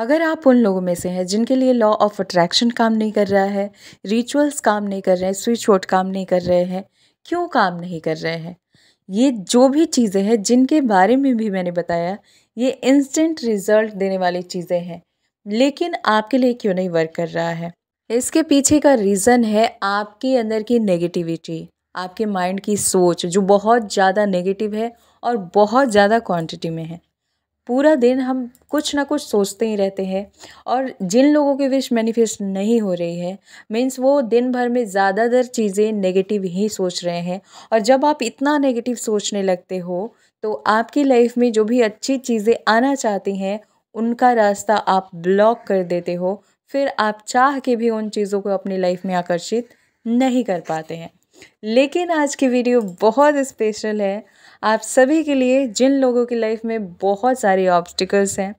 अगर आप उन लोगों में से हैं जिनके लिए लॉ ऑफ अट्रैक्शन काम नहीं कर रहा है रिचुअल्स काम नहीं कर रहे हैं स्विच वोट काम नहीं कर रहे हैं क्यों काम नहीं कर रहे हैं ये जो भी चीज़ें हैं जिनके बारे में भी मैंने बताया ये इंस्टेंट रिजल्ट देने वाली चीज़ें हैं लेकिन आपके लिए क्यों नहीं वर्क कर रहा है इसके पीछे का रीज़न है आपके अंदर की नेगेटिविटी आपके माइंड की सोच जो बहुत ज़्यादा नेगेटिव है और बहुत ज़्यादा क्वांटिटी में है पूरा दिन हम कुछ ना कुछ सोचते ही रहते हैं और जिन लोगों की विश मैनिफेस्ट नहीं हो रही है मीन्स वो दिन भर में ज़्यादातर चीज़ें नेगेटिव ही सोच रहे हैं और जब आप इतना नेगेटिव सोचने लगते हो तो आपकी लाइफ में जो भी अच्छी चीज़ें आना चाहती हैं उनका रास्ता आप ब्लॉक कर देते हो फिर आप चाह के भी उन चीज़ों को अपनी लाइफ में आकर्षित नहीं कर पाते हैं लेकिन आज की वीडियो बहुत स्पेशल है आप सभी के लिए जिन लोगों की लाइफ में बहुत सारे ऑब्स्टिकल्स हैं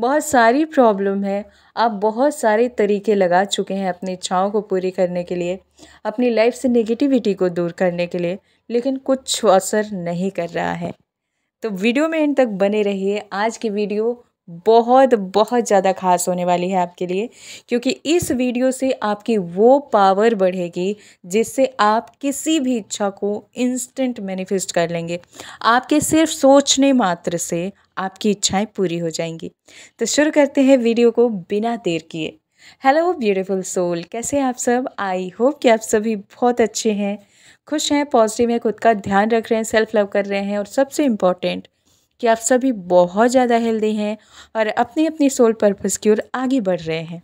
बहुत सारी प्रॉब्लम है आप बहुत सारे तरीके लगा चुके हैं अपनी इच्छाओं को पूरी करने के लिए अपनी लाइफ से नेगेटिविटी को दूर करने के लिए लेकिन कुछ असर नहीं कर रहा है तो वीडियो में इन तक बने रहिए आज की वीडियो बहुत बहुत ज़्यादा खास होने वाली है आपके लिए क्योंकि इस वीडियो से आपकी वो पावर बढ़ेगी जिससे आप किसी भी इच्छा को इंस्टेंट मैनिफेस्ट कर लेंगे आपके सिर्फ सोचने मात्र से आपकी इच्छाएं पूरी हो जाएंगी तो शुरू करते हैं वीडियो को बिना देर किए हेलो ब्यूटीफुल सोल कैसे हैं आप सब आई होप कि आप सभी बहुत अच्छे हैं खुश हैं पॉजिटिव हैं खुद का ध्यान रख रहे हैं सेल्फ लव कर रहे हैं और सबसे इम्पॉर्टेंट कि आप सभी बहुत ज़्यादा हेल्दी हैं और अपने अपने सोल पर्पज़ की ओर आगे बढ़ रहे हैं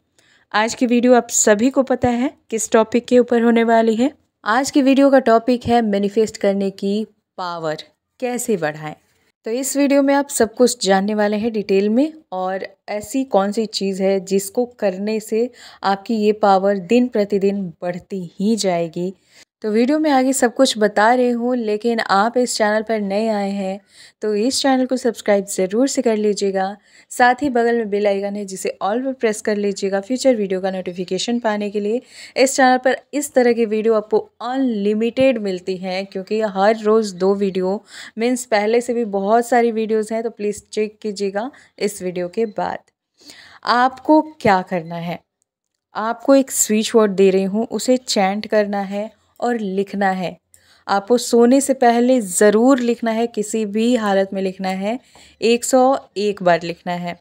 आज की वीडियो आप सभी को पता है किस टॉपिक के ऊपर होने वाली है आज की वीडियो का टॉपिक है मैनिफेस्ट करने की पावर कैसे बढ़ाएं तो इस वीडियो में आप सब कुछ जानने वाले हैं डिटेल में और ऐसी कौन सी चीज़ है जिसको करने से आपकी ये पावर दिन प्रतिदिन बढ़ती ही जाएगी तो वीडियो में आगे सब कुछ बता रही हूँ लेकिन आप इस चैनल पर नए आए हैं तो इस चैनल को सब्सक्राइब ज़रूर से कर लीजिएगा साथ ही बगल में बेल आइकन है जिसे ऑल पर प्रेस कर लीजिएगा फ्यूचर वीडियो का नोटिफिकेशन पाने के लिए इस चैनल पर इस तरह की वीडियो आपको अनलिमिटेड मिलती हैं क्योंकि हर रोज़ दो वीडियो मीन्स पहले से भी बहुत सारी वीडियोज़ हैं तो प्लीज़ चेक कीजिएगा इस वीडियो के बाद आपको क्या करना है आपको एक स्विच वर्ड दे रही हूँ उसे चैंट करना है और लिखना है आपको सोने से पहले ज़रूर लिखना है किसी भी हालत में लिखना है एक सौ एक बार लिखना है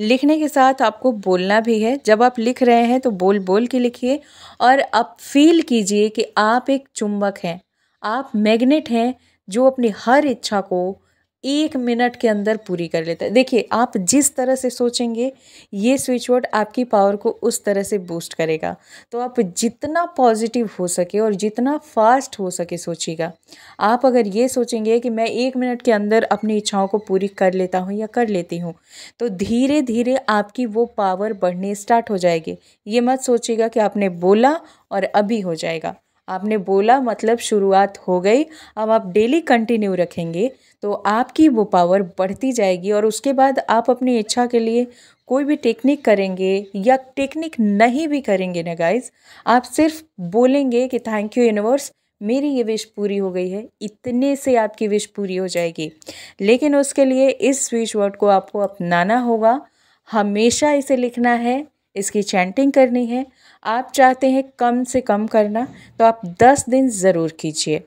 लिखने के साथ आपको बोलना भी है जब आप लिख रहे हैं तो बोल बोल के लिखिए और आप फील कीजिए कि आप एक चुंबक हैं आप मैग्नेट हैं जो अपनी हर इच्छा को एक मिनट के अंदर पूरी कर लेता है देखिए आप जिस तरह से सोचेंगे ये स्विचवर्ड आपकी पावर को उस तरह से बूस्ट करेगा तो आप जितना पॉजिटिव हो सके और जितना फास्ट हो सके सोचिएगा आप अगर ये सोचेंगे कि मैं एक मिनट के अंदर अपनी इच्छाओं को पूरी कर लेता हूँ या कर लेती हूँ तो धीरे धीरे आपकी वो पावर बढ़ने स्टार्ट हो जाएगी ये मत सोचिएगा कि आपने बोला और अभी हो जाएगा आपने बोला मतलब शुरुआत हो गई अब आप डेली कंटिन्यू रखेंगे तो आपकी वो पावर बढ़ती जाएगी और उसके बाद आप अपनी इच्छा के लिए कोई भी टेक्निक करेंगे या टेक्निक नहीं भी करेंगे ना गाइज आप सिर्फ बोलेंगे कि थैंक यू यूनिवर्स मेरी ये विश पूरी हो गई है इतने से आपकी विश पूरी हो जाएगी लेकिन उसके लिए इस स्विच वर्ड को आपको अपनाना होगा हमेशा इसे लिखना है इसकी चैंटिंग करनी है आप चाहते हैं कम से कम करना तो आप दस दिन ज़रूर कीजिए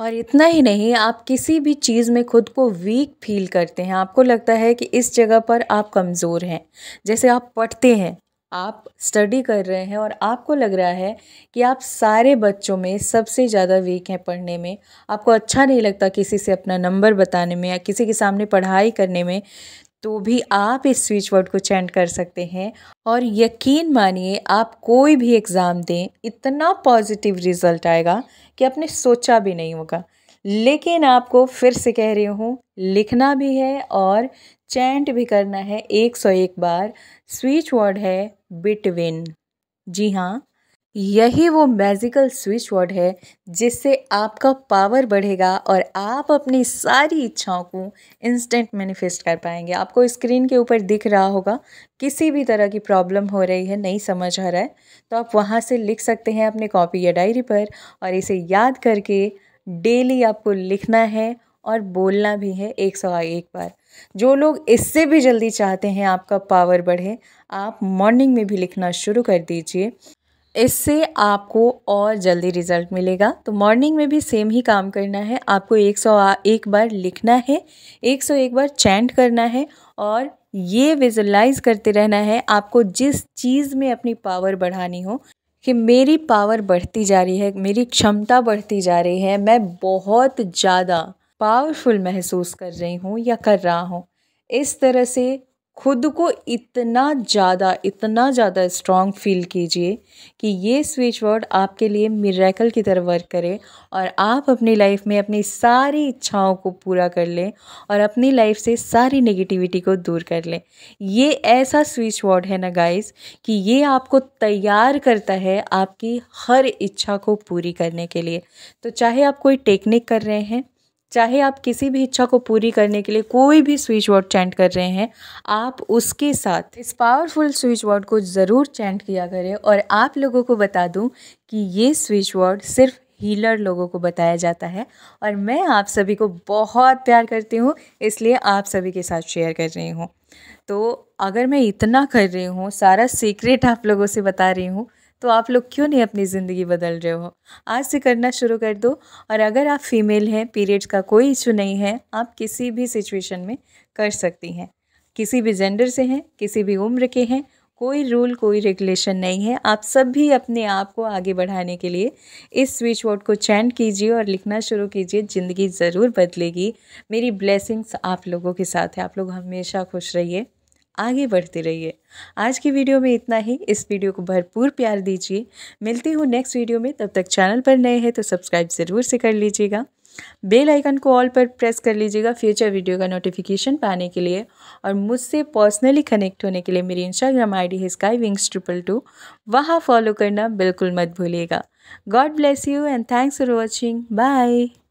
और इतना ही नहीं आप किसी भी चीज़ में खुद को वीक फील करते हैं आपको लगता है कि इस जगह पर आप कमज़ोर हैं जैसे आप पढ़ते हैं आप स्टडी कर रहे हैं और आपको लग रहा है कि आप सारे बच्चों में सबसे ज़्यादा वीक हैं पढ़ने में आपको अच्छा नहीं लगता किसी से अपना नंबर बताने में या किसी के सामने पढ़ाई करने में तो भी आप इस स्विच वर्ड को चेंट कर सकते हैं और यकीन मानिए आप कोई भी एग्ज़ाम दें इतना पॉजिटिव रिज़ल्ट आएगा कि आपने सोचा भी नहीं होगा लेकिन आपको फिर से कह रही हूँ लिखना भी है और चैंट भी करना है एक सौ एक बार स्विच वर्ड है बिटविन जी हाँ यही वो मैजिकल स्विच वर्ड है जिससे आपका पावर बढ़ेगा और आप अपनी सारी इच्छाओं को इंस्टेंट मैनिफेस्ट कर पाएंगे आपको स्क्रीन के ऊपर दिख रहा होगा किसी भी तरह की प्रॉब्लम हो रही है नहीं समझ आ रहा है तो आप वहाँ से लिख सकते हैं अपने कॉपी या डायरी पर और इसे याद करके डेली आपको लिखना है और बोलना भी है एक सौ एक बार जो लोग इससे भी जल्दी चाहते हैं आपका पावर बढ़े आप मॉर्निंग में भी लिखना शुरू कर दीजिए इससे आपको और जल्दी रिजल्ट मिलेगा तो मॉर्निंग में भी सेम ही काम करना है आपको एक सौ एक बार लिखना है एक सौ एक बार चैंट करना है और ये विजुलाइज करते रहना है आपको जिस चीज़ में अपनी पावर बढ़ानी हो कि मेरी पावर बढ़ती जा रही है मेरी क्षमता बढ़ती जा रही है मैं बहुत ज़्यादा पावरफुल महसूस कर रही हूँ या कर रहा हूँ इस तरह से खुद को इतना ज़्यादा इतना ज़्यादा स्ट्रॉन्ग फील कीजिए कि ये स्विच वर्ड आपके लिए मिरेकल की तरह वर्क करे और आप अपनी लाइफ में अपनी सारी इच्छाओं को पूरा कर लें और अपनी लाइफ से सारी नेगेटिविटी को दूर कर लें ये ऐसा स्विच वर्ड है ना गाइस कि ये आपको तैयार करता है आपकी हर इच्छा को पूरी करने के लिए तो चाहे आप कोई टेक्निक कर रहे हैं चाहे आप किसी भी इच्छा को पूरी करने के लिए कोई भी स्विच वर्ड चैंट कर रहे हैं आप उसके साथ इस पावरफुल स्विच वर्ड को ज़रूर चैंट किया करें और आप लोगों को बता दूं कि ये स्विच वर्ड सिर्फ हीलर लोगों को बताया जाता है और मैं आप सभी को बहुत प्यार करती हूँ इसलिए आप सभी के साथ शेयर कर रही हूँ तो अगर मैं इतना कर रही हूँ सारा सीक्रेट आप लोगों से बता रही हूँ तो आप लोग क्यों नहीं अपनी ज़िंदगी बदल रहे हो आज से करना शुरू कर दो और अगर आप फीमेल हैं पीरियड्स का कोई इशू नहीं है आप किसी भी सिचुएशन में कर सकती हैं किसी भी जेंडर से हैं किसी भी उम्र के हैं कोई रूल कोई रेगुलेशन नहीं है आप सब भी अपने आप को आगे बढ़ाने के लिए इस स्विच वर्ड को चैंट कीजिए और लिखना शुरू कीजिए ज़िंदगी ज़रूर बदलेगी मेरी ब्लेसिंग्स आप लोगों के साथ है आप लोग हमेशा खुश रहिए आगे बढ़ते रहिए आज की वीडियो में इतना ही इस वीडियो को भरपूर प्यार दीजिए मिलती हूँ नेक्स्ट वीडियो में तब तक चैनल पर नए हैं तो सब्सक्राइब ज़रूर से कर लीजिएगा बेल आइकन को ऑल पर प्रेस कर लीजिएगा फ्यूचर वीडियो का नोटिफिकेशन पाने के लिए और मुझसे पर्सनली कनेक्ट होने के लिए मेरी इंस्टाग्राम आईडी है स्काई विंग्स ट्रिपल टू वहाँ फॉलो करना बिल्कुल मत भूलिएगा God bless you and thanks for watching bye